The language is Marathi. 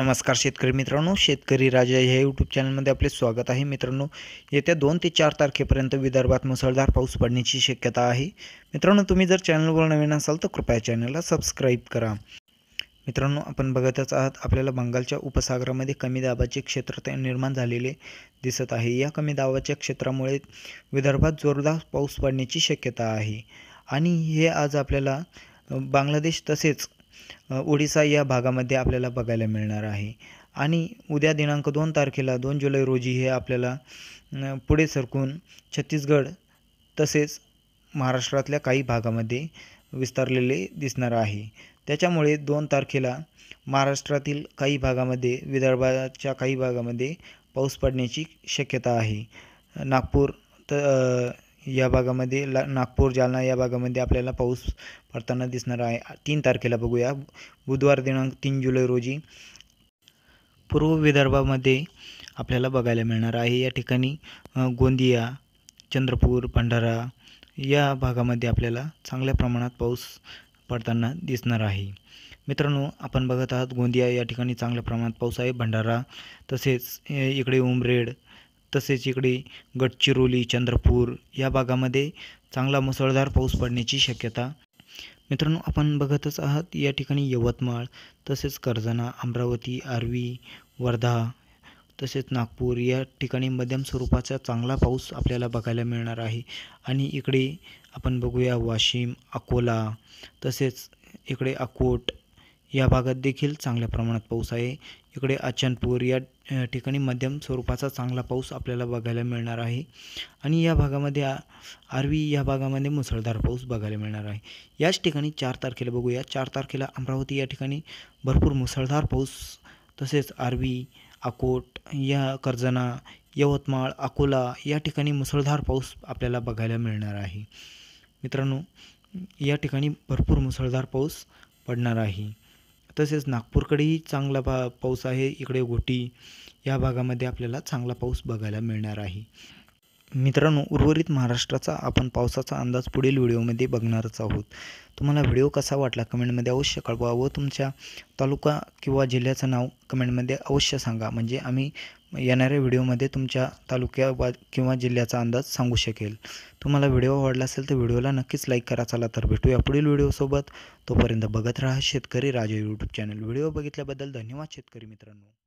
नमस्कार शेतकरी मित्रांनो शेतकरी राजा ह्या यूट्यूब चॅनलमध्ये आपले स्वागत आहे मित्रांनो येत्या दोन ते चार तारखेपर्यंत विदर्भात मुसळधार पाऊस पडण्याची शक्यता आहे मित्रांनो तुम्ही जर चॅनलवर नवीन असाल तर कृपया चॅनलला सबस्क्राईब करा मित्रांनो आपण बघतच आहात आपल्याला बंगालच्या उपसागरामध्ये कमी दाबाचे क्षेत्र निर्माण झालेले दिसत आहे या कमी दाबाच्या क्षेत्रामुळे विदर्भात जोरदार पाऊस पडण्याची शक्यता आहे आणि हे आज आपल्याला बांगलादेश तसेच ओडिसा या भागामध्ये आपल्याला बघायला मिळणार आहे आणि उद्या दिनांक दोन तारखेला दोन जुलै रोजी हे आपल्याला पुढे सरकून छत्तीसगड तसेच महाराष्ट्रातल्या काही भागामध्ये विस्तारलेले दिसणार आहे त्याच्यामुळे दोन तारखेला महाराष्ट्रातील काही भागामध्ये विदर्भाच्या काही भागामध्ये पाऊस पडण्याची शक्यता आहे नागपूर त या भागामध्ये ला नागपूर जालना या भागामध्ये आपल्याला पाऊस पडताना दिसणार आहे तीन तारखेला बघूया बुधवार दिनांक तीन जुलै रोजी पूर्व विदर्भामध्ये आपल्याला बघायला मिळणार आहे या ठिकाणी गोंदिया चंद्रपूर भंडारा या भागामध्ये आपल्याला चांगल्या प्रमाणात पाऊस पडताना दिसणार आहे मित्रांनो आपण बघत आहात गोंदिया या ठिकाणी चांगल्या प्रमाणात पाऊस आहे भंडारा तसेच इकडे उमरेड तसेच इकडे गडचिरोली चंद्रपूर या भागामध्ये चांगला मुसळधार पाऊस पडण्याची शक्यता मित्रांनो आपण बघतच आहात या ठिकाणी यवतमाळ तसेच कर्जना अमरावती आर्वी वर्धा तसेच नागपूर या ठिकाणी मध्यम स्वरूपाचा चांगला पाऊस आपल्याला बघायला मिळणार आहे आणि इकडे आपण बघूया वाशिम अकोला तसेच इकडे अकोट या भागात देखील चांगल्या प्रमाणात पाऊस आहे इकडे अचनपूर या ठिकाणी मध्यम स्वरूपाचा चांगला पाऊस आपल्याला बघायला मिळणार आहे आणि या भागामध्ये आरवी या भागामध्ये मुसळधार पाऊस बघायला मिळणार आहे याच ठिकाणी चार तारखेला बघूया चार तारखेला अमरावती या ठिकाणी भरपूर मुसळधार पाऊस तसेच आरवी अकोट या कर्जना यवतमाळ अकोला या ठिकाणी मुसळधार पाऊस आपल्याला बघायला मिळणार आहे मित्रांनो या ठिकाणी भरपूर मुसळधार पाऊस पडणार आहे तसेच नागपूरकडेही चांगला पा पाऊस आहे इकडे गोटी या भागामध्ये आपल्याला चांगला पाऊस बघायला मिळणार आहे मित्रांनो उर्वरित महाराष्ट्राचा आपण पावसाचा अंदाज पुढील व्हिडिओमध्ये बघणारच आहोत तुम्हाला व्हिडिओ कसा वाटला कमेंटमध्ये अवश्य कळवा व तुमच्या तालुका किंवा जिल्ह्याचं नाव कमेंटमध्ये अवश्य सांगा म्हणजे आम्ही येणाऱ्या व्हिडिओमध्ये तुमच्या तालुक्या वा किंवा जिल्ह्याचा अंदाज सांगू शकेल तुम्हाला व्हिडिओ आवडला असेल तर व्हिडिओला नक्कीच लाईक करा चला तर भेटूया पुढील व्हिडिओसोबत तोपर्यंत बघत राहा शेतकरी राजा यूट्यूब चॅनल व्हिडिओ बघितल्याबद्दल धन्यवाद शेतकरी मित्रांनो